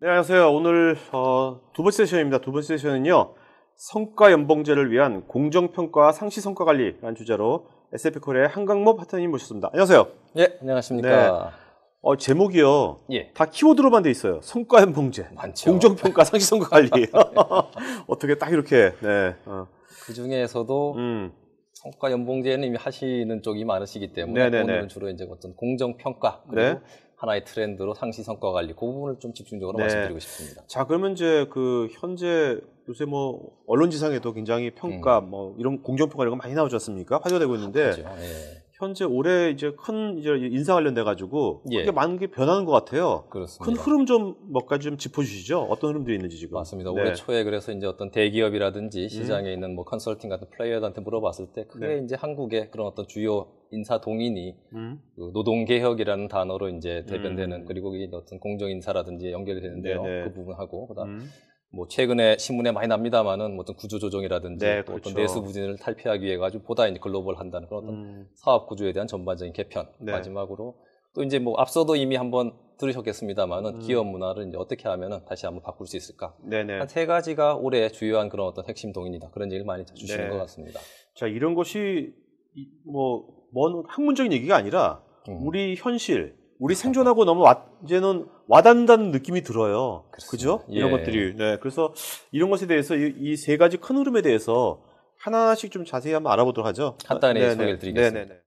네, 안녕하세요. 오늘 어, 두 번째 세션입니다. 두 번째 세션은요. 성과 연봉제를 위한 공정평가 상시 성과 관리라는 주제로 s 리아의 한강모 파트너님 모셨습니다. 안녕하세요. 예, 안녕하십니까. 네. 어, 제목이요. 예. 다 키워드로만 돼 있어요. 성과 연봉제. 많죠. 공정평가 상시 성과 관리. 어떻게 딱 이렇게. 네. 어. 그 중에서도 음. 성과 연봉제는 이미 하시는 쪽이 많으시기 때문에 네네네. 오늘은 주로 이제 어떤 공정 평가 그리고 네. 하나의 트렌드로 상시 성과 관리 그 부분을 좀 집중적으로 네. 말씀드리고 싶습니다. 자 그러면 이제 그 현재 요새 뭐 언론지상에도 굉장히 평가 음. 뭐 이런 공정 평가 이런 거 많이 나오지 않습니까? 화제되고 있는데 아, 네. 현재 올해 이제 큰 이제 인사 관련돼 가지고 예. 그게 많은 게 변하는 것 같아요. 그렇습니다. 큰 흐름 좀 몇 가지 좀 짚어주시죠. 어떤 흐름들이 있는지 지금. 맞습니다. 네. 올해 초에 그래서 이제 어떤 대기업이라든지 음. 시장에 음. 있는 뭐 컨설팅 같은 플레이어들한테 물어봤을 때 크게 네. 이제 한국의 그런 어떤 주요 인사 동인이 음. 그 노동 개혁이라는 단어로 이제 대변되는 음. 그리고 이 어떤 공정 인사라든지 연결이 되는데요. 네네. 그 부분하고 그다음 음. 뭐 최근에 신문에 많이 납니다만은 뭐 어떤 구조조정이라든지 네, 그렇죠. 어떤 내수 부진을 탈피하기 위해 가지고 보다 이제 글로벌 한다는 그런 어떤 음. 사업 구조에 대한 전반적인 개편 네. 마지막으로 또 이제 뭐 앞서도 이미 한번 들으셨겠습니다만은 음. 기업 문화를 이제 어떻게 하면은 다시 한번 바꿀 수 있을까 한 세 가지가 올해 주요한 그런 어떤 핵심 동인이다 그런 얘기를 많이 주시는 네. 것 같습니다. 자 이런 것이 뭐 먼 학문적인 얘기가 아니라 음. 우리 현실 우리 생존하고 너무 와, 이제는 와닿는다는 느낌이 들어요. 그렇죠? 예. 이런 것들이. 네. 그래서 이런 것에 대해서 이 세 가지 큰 흐름에 대해서 하나씩 좀 자세히 한번 알아보도록 하죠. 간단히 네, 네. 소개를 드리겠습니다. 네네네. 네,